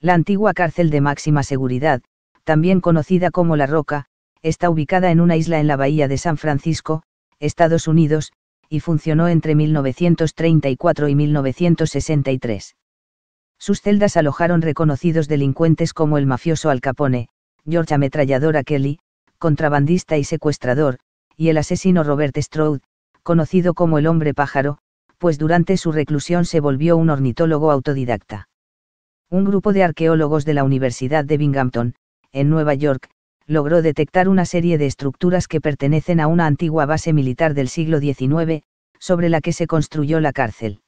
La antigua cárcel de máxima seguridad, también conocida como La Roca, está ubicada en una isla en la bahía de San Francisco, Estados Unidos, y funcionó entre 1934 y 1963. Sus celdas alojaron reconocidos delincuentes como el mafioso Al Capone, George Ametralladora Kelly, contrabandista y secuestrador, y el asesino Robert Stroud, conocido como el hombre pájaro, pues durante su reclusión se volvió un ornitólogo autodidacta. Un grupo de arqueólogos de la Universidad de Binghamton, en Nueva York, logró detectar una serie de estructuras que pertenecen a una antigua base militar del siglo XIX, sobre la que se construyó la cárcel.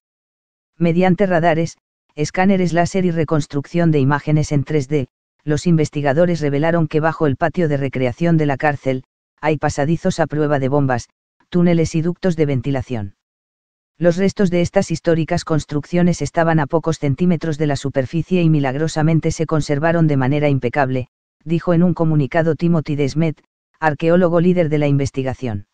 Mediante radares, escáneres láser y reconstrucción de imágenes en 3D, los investigadores revelaron que bajo el patio de recreación de la cárcel, hay pasadizos a prueba de bombas, túneles y ductos de ventilación. Los restos de estas históricas construcciones estaban a pocos centímetros de la superficie y milagrosamente se conservaron de manera impecable, dijo en un comunicado Timothy Desmet, arqueólogo líder de la investigación.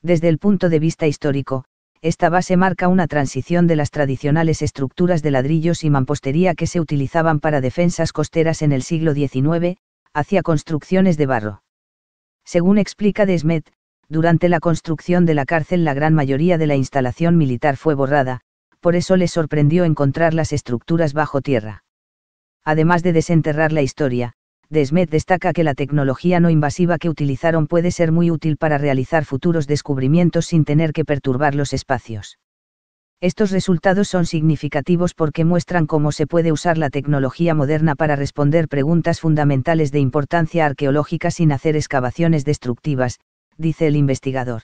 Desde el punto de vista histórico, esta base marca una transición de las tradicionales estructuras de ladrillos y mampostería que se utilizaban para defensas costeras en el siglo XIX, hacia construcciones de barro. Según explica Desmet, durante la construcción de la cárcel la gran mayoría de la instalación militar fue borrada, por eso les sorprendió encontrar las estructuras bajo tierra. Además de desenterrar la historia, Desmet destaca que la tecnología no invasiva que utilizaron puede ser muy útil para realizar futuros descubrimientos sin tener que perturbar los espacios. Estos resultados son significativos porque muestran cómo se puede usar la tecnología moderna para responder preguntas fundamentales de importancia arqueológica sin hacer excavaciones destructivas, dice el investigador.